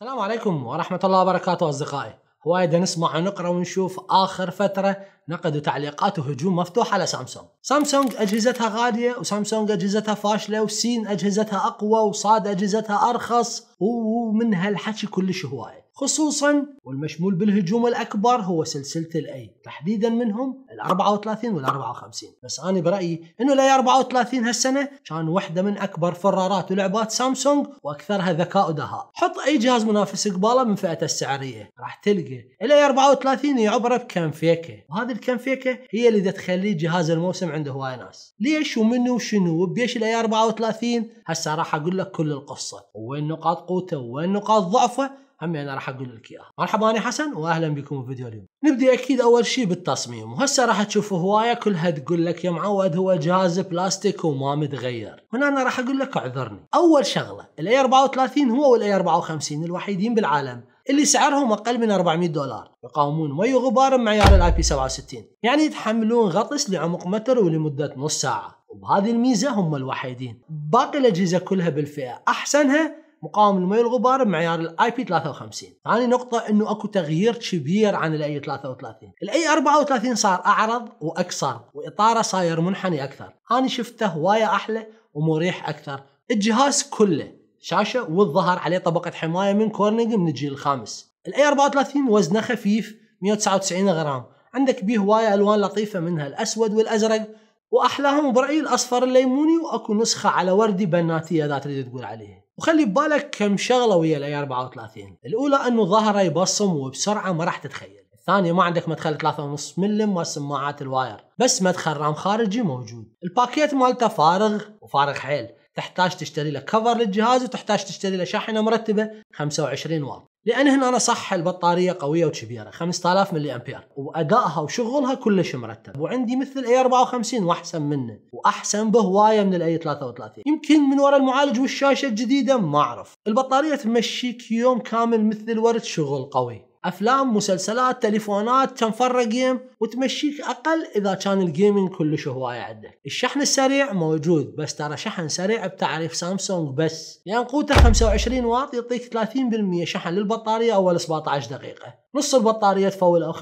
السلام عليكم ورحمة الله وبركاته أصدقائي وايد نسمع ونقرا ونشوف اخر فتره نقد وتعليقات وهجوم مفتوح على سامسونج. سامسونج اجهزتها غاليه وسامسونج اجهزتها فاشله وسين اجهزتها اقوى وصاد اجهزتها ارخص ومن هالحكي كلش هوايه. خصوصا والمشمول بالهجوم الأكبر هو سلسلة الأي تحديدا منهم ال 34 وال 54 بس أنا برأيي أنه ال 34 هالسنة كان واحدة من أكبر فرارات ولعبات سامسونج وأكثرها ذكاء ودهاء حط أي جهاز منافس قباله من فئته السعرية راح تلقى ال 34 يعبر فيكه وهذه الكم فيكه هي اللي تخليه جهاز الموسم عند هواي ناس ليش ومنه وشنو وبيش ال 34 هسه راح أقول لك كل القصة وين نقاط قوته وين نقاط ضعفه هم انا راح اقول لك اياها مرحبا انا حسن واهلا بكم في فيديو اليوم نبدا اكيد اول شيء بالتصميم وهسه راح تشوف هوايه كلها تقول لك يا معود هو جهاز بلاستيك وما متغير هنا انا راح اقول لك اعذرني اول شغله الاي 34 هو والاي 54 الوحيدين بالعالم اللي سعرهم اقل من 400 دولار يقاومون مي وغبار معيار الاي بي 67 يعني يتحملون غطس لعمق متر ولمده نص ساعه وبهذه الميزه هم الوحيدين باقي الاجهزه كلها بالفئه احسنها مقاوم المي الغبار بمعيار الاي بي 53 ثاني نقطه انه اكو تغيير كبير عن الاي 33 الاي 34 صار اعرض واقصر واطاره صاير منحني اكثر انا شفته هوايه احلى ومريح اكثر الجهاز كله شاشه والظهر عليه طبقه حمايه من كورنينج من الجيل الخامس الاي 34 وزنه خفيف 199 غرام عندك بيه هوايه الوان لطيفه منها الاسود والازرق واحلاهم برايي الاصفر الليموني واكو نسخه على وردي بناتيه اذا تريد تقول عليها وخلي ببالك كم شغله ويا الاي 34 الاولى انه ظهره يبصم وبسرعه ما راح تتخيل الثانية ما عندك مدخل 3.5 ملم مال سماعات الواير بس مدخل رام خارجي موجود الباكيت مالته فارغ وفارغ حيل تحتاج تشتري له كفر للجهاز وتحتاج تشتري له شاحنه مرتبه 25 واط لان هنا أنا صح البطاريه قويه وكبيره 5000 يعني ملي امبير وادائها وشغلها كلش مرتب وعندي مثل الاي 54 واحسن منه واحسن بهوايه من الاي 33 يمكن من وراء المعالج والشاشه الجديده ما اعرف البطاريه تمشيك يوم كامل مثل ورد شغل قوي افلام مسلسلات تليفونات كم تنفر جيم وتمشيك اقل اذا كان الجيمنج كلش هوايه عندك الشحن السريع موجود بس ترى شحن سريع بتعريف سامسونج بس لان يعني قوته 25 واط يعطيك 30% شحن للبطاريه اول 17 دقيقه نص البطاريه تفول او 50%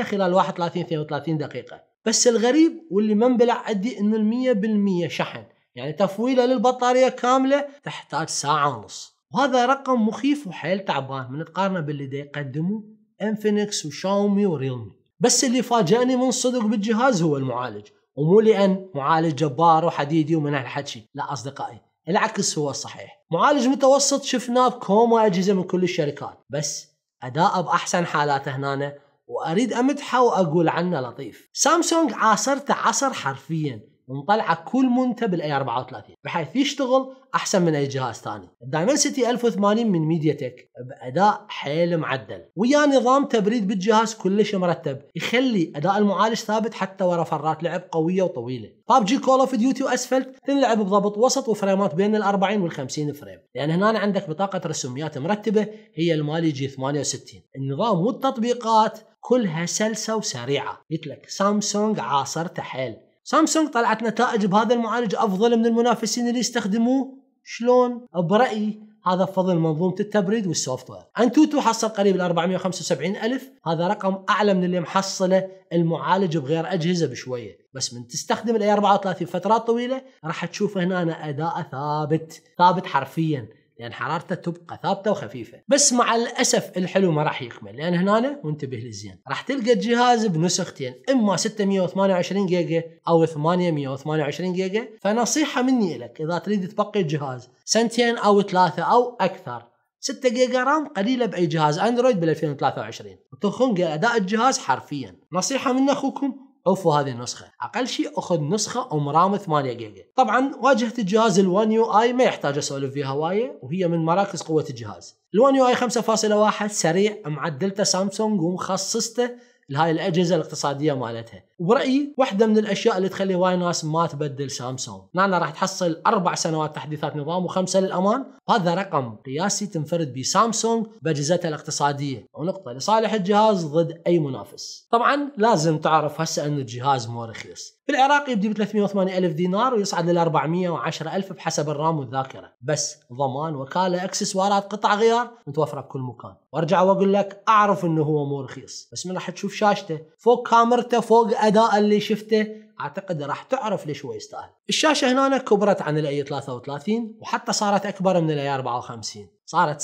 خلال 31 32 دقيقه بس الغريب واللي انبلع عندي ان ال 100% شحن يعني تفويله للبطاريه كامله تحتاج ساعه ونص وهذا رقم مخيف وحيل تعبان من تقارنه باللي دي يقدمه انفينكس وشاومي وريلمي بس اللي فاجأني من صدق بالجهاز هو المعالج ومو لأن معالج جبار وحديدي ومن هالحكي لا أصدقائي العكس هو الصحيح معالج متوسط شفناه بكوما أجهزة من كل الشركات بس أداءه بأحسن حالاته هنا وأريد أمدحه وأقول عنه لطيف سامسونج عاصرته عصر حرفيا مطلعه كل منتج بالاي 34 بحيث يشتغل احسن من اي جهاز ثاني الدايمنسيتي 1080 من ميديا تك باداء حيل معدل ويا نظام تبريد بالجهاز كلش مرتب يخلي اداء المعالج ثابت حتى ورا فرات لعب قويه وطويله بابجي كول اوف ديوتي واسفلت تنلعب بضبط وسط وفريمات بين ال 40 وال 50 فريم لان هنا عندك بطاقه رسوميات مرتبه هي المالي جي 68 النظام والتطبيقات كلها سلسه وسريعه قلت لك سامسونج عاصرته حيل سامسونج طلعت نتائج بهذا المعالج افضل من المنافسين اللي يستخدموه شلون؟ برايي هذا بفضل منظومه التبريد والسوفت وير. انتوتو حصل قريب ال 475 الف، هذا رقم اعلى من اللي محصله المعالج بغير اجهزه بشويه، بس من تستخدم الاي 34 فترات طويله راح تشوف هنا أنا اداء ثابت، ثابت حرفيا، لان حرارته تبقى ثابته وخفيفه بس مع الاسف الحلو ما راح يكمل لان هنا وانتبه للزين راح تلقى الجهاز بنسختين اما 628 جيجا او 828 جيجا فنصيحه مني لك اذا تريد تبقي الجهاز سنتين او ثلاثه او اكثر 6 جيجا رام قليله باي جهاز اندرويد بال 2023 وتخنق اداء الجهاز حرفيا نصيحه من اخوكم اوفوا هذه النسخه اقل شيء اخذ نسخه عمرام 8 جيجا طبعا واجهه الجهاز الوان يو اي ما يحتاج اسولف فيها هوايه وهي من مراكز قوه الجهاز الوان يو اي 5.1 سريع معدلته سامسونج ومخصصته لهاي الاجهزه الاقتصاديه مالتها وبرايي واحده من الاشياء اللي تخلي هواي ناس ما تبدل سامسونج معنا راح تحصل اربع سنوات تحديثات نظام وخمسه للامان وهذا رقم قياسي تنفرد به سامسونج باجهزتها الاقتصاديه ونقطه لصالح الجهاز ضد اي منافس طبعا لازم تعرف هسه ان الجهاز مو رخيص في العراق يبدي ب 308 ألف دينار ويصعد إلى 410 ألف بحسب الرام والذاكرة بس ضمان وكالة اكسسوارات قطع غيار متوفرة بكل مكان وارجع واقول لك اعرف انه هو مو رخيص بس من راح تشوف شاشته فوق كاميرته فوق اداء اللي شفته اعتقد راح تعرف ليش هو يستاهل. الشاشه هنا كبرت عن الاي 33 وحتى صارت اكبر من الاي 54 صارت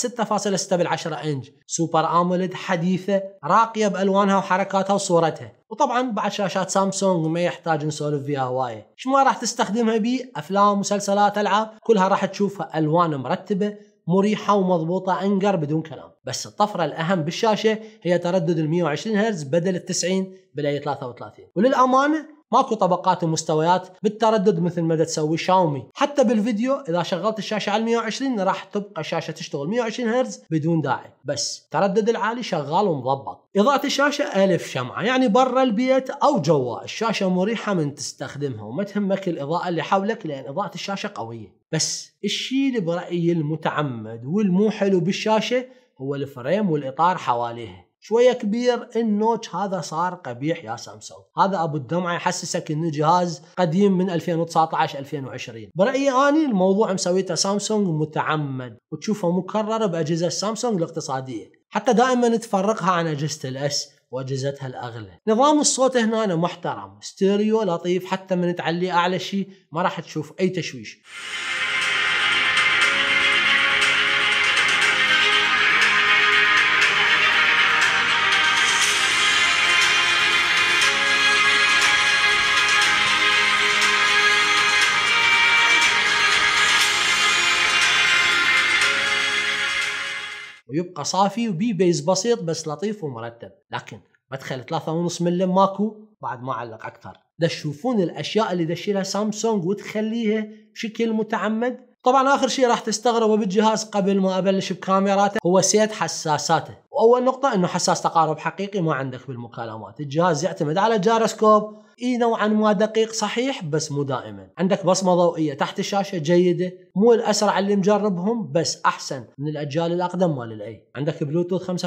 6.6 بالعشرة انج سوبر اموليد حديثه راقيه بالوانها وحركاتها وصورتها وطبعا بعد شاشات سامسونج ما يحتاج نسولف فيها هوايه شو ما راح تستخدمها بي افلام مسلسلات العاب كلها راح تشوفها الوان مرتبه مريحة ومضبوطة أنقر بدون كلام بس الطفرة الأهم بالشاشة هي تردد ال 120 هرتز بدل ال 90 بالاي 33 وللأمانة ماكو طبقات ومستويات بالتردد مثل ما تسوي شاومي حتى بالفيديو اذا شغلت الشاشه على 120 راح تبقى الشاشه تشتغل 120 هرتز بدون داعي بس التردد العالي شغال ومضبط اضاءه الشاشه الف شمعه يعني برا البيت او جوا الشاشه مريحه من تستخدمها وما تهمك الاضاءه اللي حولك لان اضاءه الشاشه قويه بس الشيء اللي برايي المتعمد والمو حلو بالشاشه هو الفريم والاطار حواليها شويه كبير النوتش هذا صار قبيح يا سامسونج هذا ابو الدمعه يحسسك انه جهاز قديم من 2019 2020 برايي اني الموضوع مسويته سامسونج متعمد وتشوفه مكرر باجهزه سامسونج الاقتصاديه حتى دائما تفرقها عن اجهزه الاس واجهزتها الاغلى. نظام الصوت هنا أنا محترم، ستيريو لطيف حتى من تعليه اعلى شيء ما راح تشوف اي تشويش. قصافي وبي بيز بسيط بس لطيف ومرتب لكن مدخل 3.5 ملم ماكو بعد ما علق اكثر تشوفون الاشياء اللي دشيلها سامسونج وتخليها بشكل متعمد طبعا اخر شيء راح تستغربوا بالجهاز قبل ما ابلش بكاميراته هو سيت حساساته اول نقطه انه حساس تقارب حقيقي ما عندك بالمكالمات الجهاز يعتمد على جيروسكوب اي نوعا ما دقيق صحيح بس مو دائما عندك بصمه ضوئيه تحت الشاشه جيده مو الاسرع اللي مجربهم بس احسن من الاجيال الاقدم مال الاي عندك بلوتوث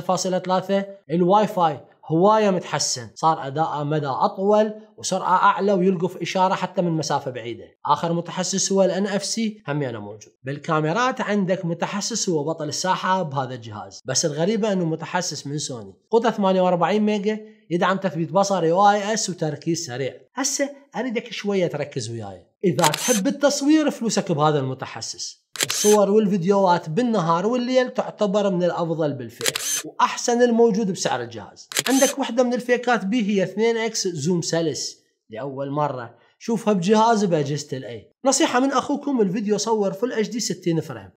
5.3 الواي فاي هوايه متحسن صار اداءه مدى اطول وسرعه اعلى ويلقف اشاره حتى من مسافه بعيده اخر متحسس هو الان اف سي هم انا موجود بالكاميرات عندك متحسس هو بطل الساحه بهذا الجهاز بس الغريبه انه متحسس من سوني قوته 48 ميجا يدعم تثبيت بصري واي اس وتركيز سريع هسه اريدك شويه تركز وياي اذا تحب التصوير فلوسك بهذا المتحسس الصور والفيديوهات بالنهار والليل تعتبر من الافضل بالفعل واحسن الموجود بسعر الجهاز عندك وحده من الفيكات بي هي 2 اكس زوم سلس لاول مره شوفها بجهاز باجهزه الاي نصيحه من اخوكم الفيديو صور فل اتش دي 60 فريم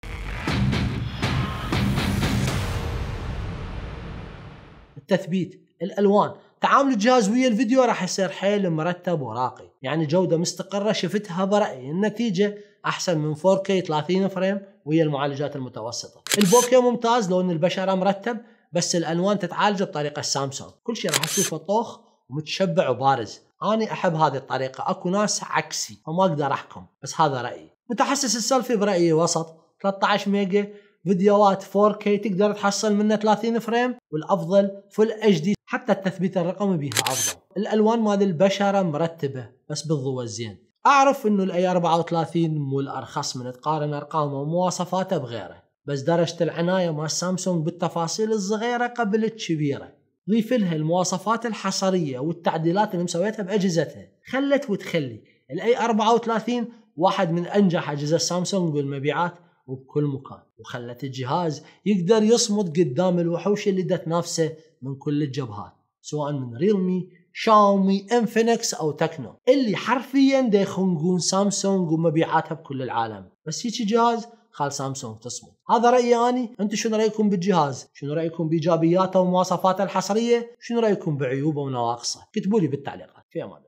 التثبيت الالوان تعامل الجهاز ويا الفيديو راح يصير حيل مرتب وراقي يعني جودة مستقرة شفتها برأيي النتيجة أحسن من 4K 30 فريم ويا المعالجات المتوسطة البوكيه ممتاز لون البشرة مرتب بس الألوان تتعالج بطريقة سامسونج كل شيء راح تشوفه طوخ ومتشبع وبارز أنا أحب هذه الطريقة أكو ناس عكسي فما أقدر أحكم بس هذا رأيي متحسس السيلفي برأيي وسط 13 ميجا فيديوهات 4K تقدر تحصل منه 30 فريم والافضل فل اتش دي حتى التثبيت الرقمي بيها افضل الالوان مال البشره مرتبه بس بالضوء الزين اعرف انه الاي 34 مو الارخص من تقارن ارقامه ومواصفاته بغيره بس درجة العناية مع سامسونج بالتفاصيل الصغيرة قبل الكبيرة ضيف لها المواصفات الحصرية والتعديلات اللي مسويتها بأجهزتها خلت وتخلي الاي 34 واحد من انجح اجهزة سامسونج بالمبيعات وبكل مكان وخلت الجهاز يقدر يصمد قدام الوحوش اللي تنافسه من كل الجبهات سواء من ريلمي شاومي انفينكس او تكنو اللي حرفيا ديخنقون سامسونج ومبيعاتها بكل العالم بس هيك جهاز خال سامسونج تصمد هذا رايي اني انتم شنو رايكم بالجهاز شنو رايكم بايجابياته ومواصفاته الحصريه شنو رايكم بعيوبه ونواقصه اكتبوا لي بالتعليقات في امان